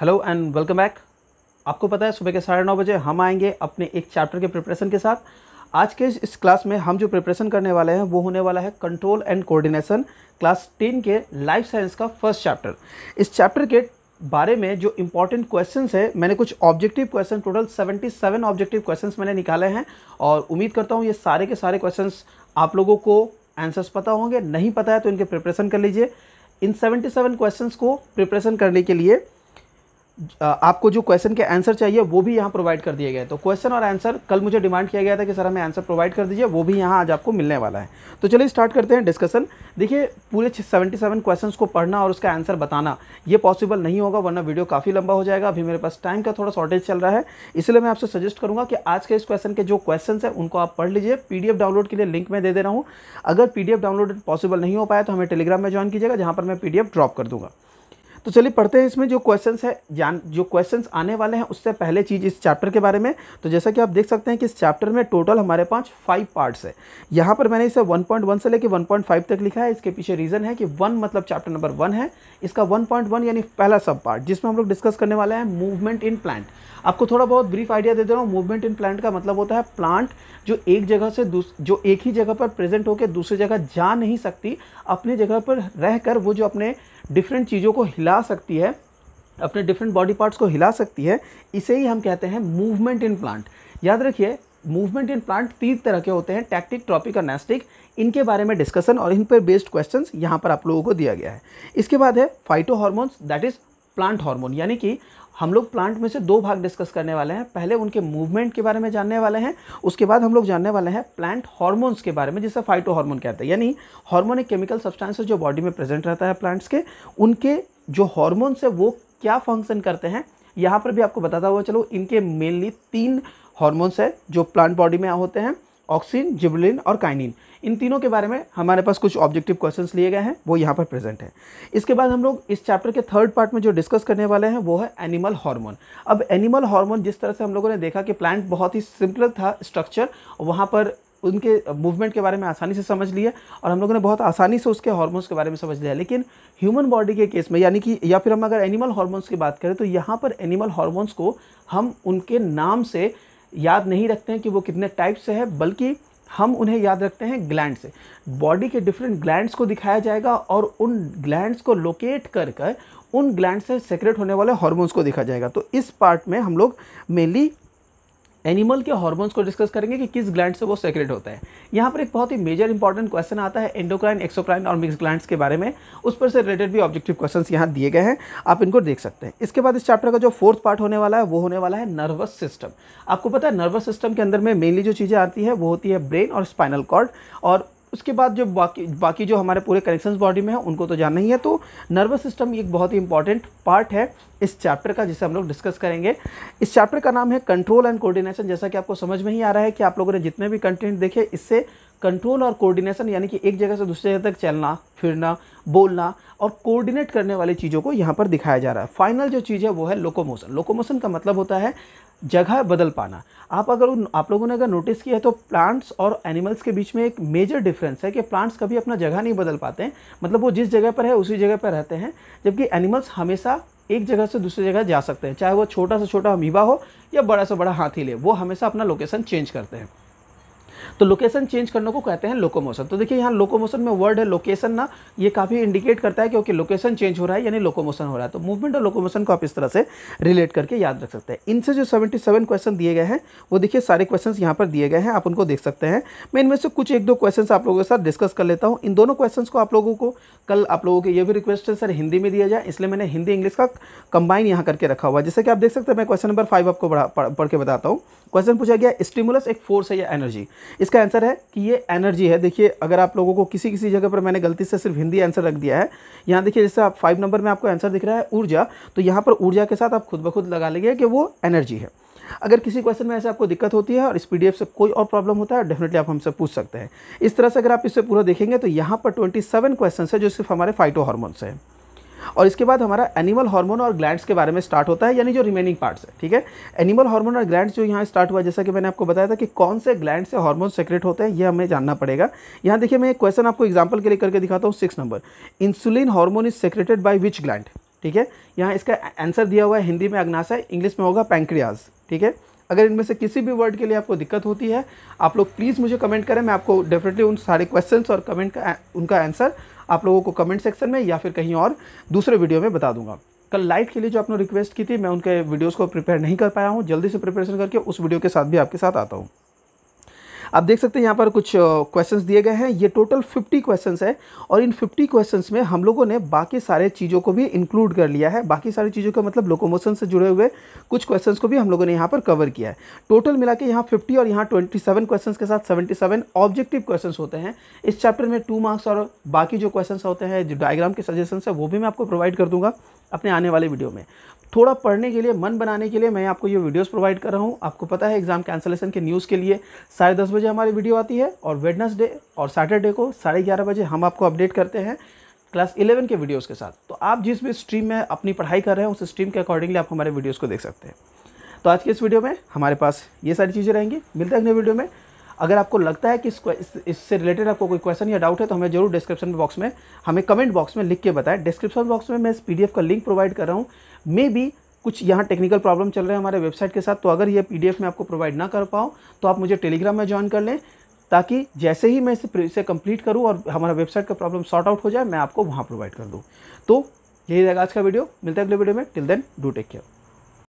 hello and welcome back आपको पता है सुबह के साढ़े नौ बजे हम आएंगे अपने एक चैप्टर के प्रिपरेशन के साथ आज के इस क्लास में हम जो प्रिपरेशन करने वाले हैं वो होने वाला है control and coordination class ten के लाइफ साइंस का फर्स्ट चैप्टर इस चैप्टर के बारे में जो इंपॉर्टेंट क्वेश्चन है मैंने कुछ objective question total 77 objective question मैंने निकाले हैं और उम्मीद करता हूँ ये सारे के सारे क्वेश्चन आप लोगों को आंसर्स पता होंगे नहीं पता है तो इनके प्रिपरेशन कर लीजिए इन 77 क्वेश्चंस को प्रिपरेशन करने के लिए आपको जो क्वेश्चन के आंसर चाहिए वो भी यहाँ प्रोवाइड कर दिए गए तो क्वेश्चन और आंसर कल मुझे डिमांड किया गया था कि सर हमें आंसर प्रोवाइड कर दीजिए वो भी यहाँ आज आपको मिलने वाला है तो चलिए स्टार्ट करते हैं डिस्कशन देखिए पूरे सेवेंटी सेवन क्वेश्चन को पढ़ना और उसका आंसर बताना ये पॉसिबल नहीं होगा वरना वीडियो काफ़ी लंबा हो जाएगा अभी मेरे पास टाइम का थोड़ा शॉर्टेज चल रहा है इसलिए मैं आपसे सजेस्ट करूँगा कि आज के इस क्वेश्चन के जो क्वेश्चन है उनको आप पढ़ लीजिए पी डाउनलोड के लिए लिंक मैं दे दे रहा हूँ अगर पी डाउनलोड पॉसिबल नहीं हो पाया तो हमें टेलीग्राम में ज्वाइन कीजिएगा जहाँ पर मैं पी ड्रॉप कर दूँगा तो चलिए पढ़ते हैं इसमें जो क्वेश्चन है जान जो क्वेश्चन आने वाले हैं उससे पहले चीज़ इस चैप्टर के बारे में तो जैसा कि आप देख सकते हैं कि इस चैप्टर में टोटल हमारे पास फाइव पार्ट्स है यहाँ पर मैंने इसे 1.1 से लेकर 1.5 तक लिखा है इसके पीछे रीज़न है कि वन मतलब चैप्टर नंबर वन है इसका वन यानी पहला सब पार्ट जिसमें हम लोग डिस्कस करने वाले हैं मूवमेंट इन प्लांट आपको थोड़ा बहुत ब्रीफ आइडिया दे दे रहा हूँ मूवमेंट इन प्लांट का मतलब होता है प्लांट जो एक जगह से जो एक ही जगह पर प्रेजेंट होकर दूसरी जगह जा नहीं सकती अपनी जगह पर रहकर वो जो अपने डिफरेंट चीज़ों को हिला सकती है अपने डिफरेंट बॉडी पार्ट्स को हिला सकती है इसे ही हम कहते हैं मूवमेंट इन प्लांट याद रखिए मूवमेंट इन प्लांट तीन तरह के होते हैं टैक्टिक ट्रॉपिक और नेस्टिक इनके बारे में डिस्कशन और इन पर बेस्ड क्वेश्चन यहाँ पर आप लोगों को दिया गया है इसके बाद है phyto hormones that is plant hormone यानी कि हम लोग प्लांट में से दो भाग डिस्कस करने वाले हैं पहले उनके मूवमेंट के बारे में जानने वाले हैं उसके बाद हम लोग जानने वाले हैं प्लांट हार्मोन्स के बारे में जिसे फाइटो हार्मोन कहते हैं यानी हार्मोन एक केमिकल सब्सटेंस जो बॉडी में प्रेजेंट रहता है प्लांट्स के उनके जो हॉर्मोन्स है वो क्या फंक्शन करते हैं यहाँ पर भी आपको बताता हुआ चलो इनके मेनली तीन हार्मोन्स है जो प्लांट बॉडी में होते हैं ऑक्सीन जिबलिन और काइनिन इन तीनों के बारे में हमारे पास कुछ ऑब्जेक्टिव क्वेश्चन लिए गए हैं वो यहाँ पर प्रेजेंट है इसके बाद हम लोग इस चैप्टर के थर्ड पार्ट में जो डिस्कस करने वाले हैं वो है एनिमल हार्मोन अब एनिमल हार्मोन जिस तरह से हम लोगों ने देखा कि प्लांट बहुत ही सिंपल था स्ट्रक्चर वहाँ पर उनके मूवमेंट के बारे में आसानी से समझ लिया और हम लोगों ने बहुत आसानी से उसके हार्मोन्स के बारे में समझ लिया लेकिन ह्यूमन बॉडी के केस में यानी कि या फिर हम अगर एनिमल हार्मोन्स की बात करें तो यहाँ पर एनिमल हार्मोन्स को हम उनके नाम से याद नहीं रखते हैं कि वो कितने टाइप से है बल्कि हम उन्हें याद रखते हैं ग्लैंड से बॉडी के डिफरेंट ग्लैंड्स को दिखाया जाएगा और उन ग्लैंड्स को लोकेट कर कर उन ग्लैंड से सेक्रेट होने वाले हॉर्मोन्स को दिखा जाएगा तो इस पार्ट में हम लोग मेनली एनिमल के हॉर्मोन्स को डिस्कस करेंगे कि किस ग्लैंड से वो सेक्रेट होता है यहाँ पर एक बहुत ही मेजर इंपॉर्टेंट क्वेश्चन आता है एंडोक्राइन एक्सोक्राइन और मिक्स ग्लैंड्स के बारे में उस पर से रिलेटेड भी ऑब्जेक्टिव क्वेश्चन यहाँ दिए गए हैं आप इनको देख सकते हैं इसके बाद इस चैप्टर का जो फोर्थ पार्ट होने वाला है वो होने वाला है नर्वस सिस्टम आपको पता है नर्वस सिस्टम के अंदर में मेनली जो चीज़ें आती है वो होती है ब्रेन और स्पाइनल कॉर्ड और उसके बाद जो बाकी बाकी जो हमारे पूरे कनेक्शंस बॉडी में है उनको तो जानना ही है तो नर्वस सिस्टम एक बहुत ही इंपॉर्टेंट पार्ट है इस चैप्टर का जिसे हम लोग डिस्कस करेंगे इस चैप्टर का नाम है कंट्रोल एंड कोऑर्डिनेशन जैसा कि आपको समझ में ही आ रहा है कि आप लोगों ने जितने भी कंटेंट देखे इससे कंट्रोल और कोऑर्डिनेशन यानी कि एक जगह से दूसरी जगह तक चलना फिरना बोलना और कोऑर्डिनेट करने वाली चीज़ों को यहाँ पर दिखाया जा रहा है फाइनल जो चीज़ है वो है लोकोमोशन लोकोमोशन का मतलब होता है जगह बदल पाना आप अगर आप लोगों ने अगर नोटिस किया है तो प्लांट्स और एनिमल्स के बीच में एक मेजर डिफरेंस है कि प्लांट्स कभी अपना जगह नहीं बदल पाते हैं मतलब वो जिस जगह पर है उसी जगह पर रहते हैं जबकि एनिमल्स हमेशा एक जगह से दूसरी जगह जा सकते हैं चाहे वो छोटा से छोटा अमीबा हो या बड़ा से बड़ा हाथी ले वो हमेशा अपना लोकेशन चेंज करते हैं तो लोकेशन चेंज करने को कहते हैं लोकोमोशन तो देखिए यहाँ लोकोमोशन में वर्ड है लोकेशन ना ये काफ़ी इंडिकेट करता है क्योंकि लोकेशन चेंज हो रहा है यानी लोकोमोशन हो रहा है तो मूवमेंट और लोकोमोशन को आप इस तरह से रिलेट करके याद रख सकते हैं इनसे जो सेवेंटी सेवन क्वेश्चन दिए गए हैं वो देखिए सारे क्वेश्चन यहाँ पर दिए गए हैं आप उनको देख सकते हैं मैं इनमें से कुछ एक दो क्वेश्चन आप लोगों के साथ डिस्कस कर लेता हूँ इन दोनों क्वेश्चन को आप लोगों को कल आप लोगों के ये भी रिक्वेस्ट है सर हिंदी में दिया जाए इसलिए मैंने हिंदी इंग्लिश का कंबाइन यहाँ करके रखा हुआ जैसे कि आप देख सकते हैं मैं क्वेश्चन नंबर फाइव आपको पढ़ के बताता हूँ क्वेश्चन पूछा गया स्टिमुलस एक फोर्स है या एनर्जी इसका आंसर है कि ये एनर्जी है देखिए अगर आप लोगों को किसी किसी जगह पर मैंने गलती से सिर्फ हिंदी आंसर रख दिया है यहाँ देखिए जैसे आप फाइव नंबर में आपको आंसर दिख रहा है ऊर्जा तो यहाँ पर ऊर्जा के साथ आप खुद ब खुद लगा लेंगे कि वो एनर्जी है अगर किसी क्वेश्चन में ऐसे आपको दिक्कत होती है और इस पी से कोई और प्रॉब्लम होता है डेफिनेटली आप हमसे पूछ सकते हैं इस तरह से अगर आप इससे पूरा देखेंगे तो यहाँ पर ट्वेंटी सेवन क्वेश्चन है जो सिर्फ हमारे फाइटो हार्मोन से हैं और इसके बाद हमारा एनिमल हार्मोन और ग्लैंड्स के बारे में स्टार्ट होता है यानी जो रिमेनिंग पार्ट्स है ठीक है एनिमल हार्मोन और ग्लैंड्स जो यहाँ स्टार्ट हुआ जैसा कि मैंने आपको बताया था कि कौन से ग्लैंड से हार्मोन सेक्रेट होते हैं ये हमें जानना पड़ेगा यहाँ देखिए मैं एक क्वेश्चन आपको एग्जाम्पल के लिए करके दिखाता हूँ six number insulin hormone is secreted by which gland ठीक है यहाँ इसका आंसर दिया हुआ है हिंदी में अग्नाशय इंग्लिश में होगा पैंक्रियाज ठीक है अगर इनमें से किसी भी वर्ड के लिए आपको दिक्कत होती है आप लोग प्लीज़ मुझे कमेंट करें मैं आपको डेफिनेटली उन सारे क्वेश्चंस और कमेंट का उनका आंसर आप लोगों को कमेंट सेक्शन में या फिर कहीं और दूसरे वीडियो में बता दूंगा कल लाइट के लिए जो आपने रिक्वेस्ट की थी मैं उनके वीडियोस को प्रिपेयर नहीं कर पाया हूँ जल्दी से प्रिपरेशन करके उस वीडियो के साथ भी आपके साथ आता हूँ आप देख सकते हैं यहाँ पर कुछ क्वेश्चंस दिए गए हैं ये टोटल 50 क्वेश्चंस है और इन 50 क्वेश्चंस में हम लोगों ने बाकी सारे चीज़ों को भी इंक्लूड कर लिया है बाकी सारी चीज़ों का मतलब लोकोमोशन से जुड़े हुए कुछ क्वेश्चन को भी हम लोगों ने यहाँ पर कवर किया है टोटल मिला के यहाँ फिफ्टी और यहाँ ट्वेंटी सेवन के साथ सेवेंटी ऑब्जेक्टिव क्वेश्चन होते हैं इस चैप्टर में टू मार्क्स और बाकी जो क्वेश्चन होते हैं जो डायग्राम के सजेशन है वो भी मैं आपको प्रोवाइड कर दूंगा अपने आने वाले वीडियो में थोड़ा पढ़ने के लिए मन बनाने के लिए मैं आपको ये वीडियोस प्रोवाइड कर रहा हूँ आपको पता है एग्ज़ाम कैंसलेशन के न्यूज़ के लिए साढ़े दस बजे हमारी वीडियो आती है और वेडनसडे और सैटरडे को साढ़े ग्यारह बजे हम आपको अपडेट करते हैं क्लास इलेवन के वीडियोस के साथ तो आप जिस भी स्ट्रीम में अपनी पढ़ाई कर रहे हैं उस स्ट्रीम के अकॉर्डिंगली आप हमारे वीडियोज़ को देख सकते हैं तो आज के इस वीडियो में हमारे पास ये सारी चीज़ें रहेंगी मिलते हैं अगले वीडियो में अगर आपको लगता है कि इससे रिलेटेड आपको कोई क्वेश्चन या डाउट है तो हमें जरूर डिस्क्रिप्शन बॉक्स में हमें कमेंट बॉक्स में लिख के बताएं डिस्क्रिप्शन बॉक्स में मैं इस पी का लिंक प्रोवाइड कर रहा हूँ मे बी कुछ यहाँ टेक्निकल प्रॉब्लम चल रहे हैं हमारे वेबसाइट के साथ तो अगर ये पी में आपको प्रोवाइड ना कर पाओ तो आप मुझे टेलीग्राम में ज्वाइन कर लें ताकि जैसे ही मैं इसे इसे कंप्लीट करूँ और हमारा वेबसाइट का प्रॉब्लम सॉर्ट आउट हो जाए मैं आपको वहाँ प्रोवाइड कर दूँ तो यही रहेगा आज का वीडियो मिलता है अगले वीडियो में till then do take care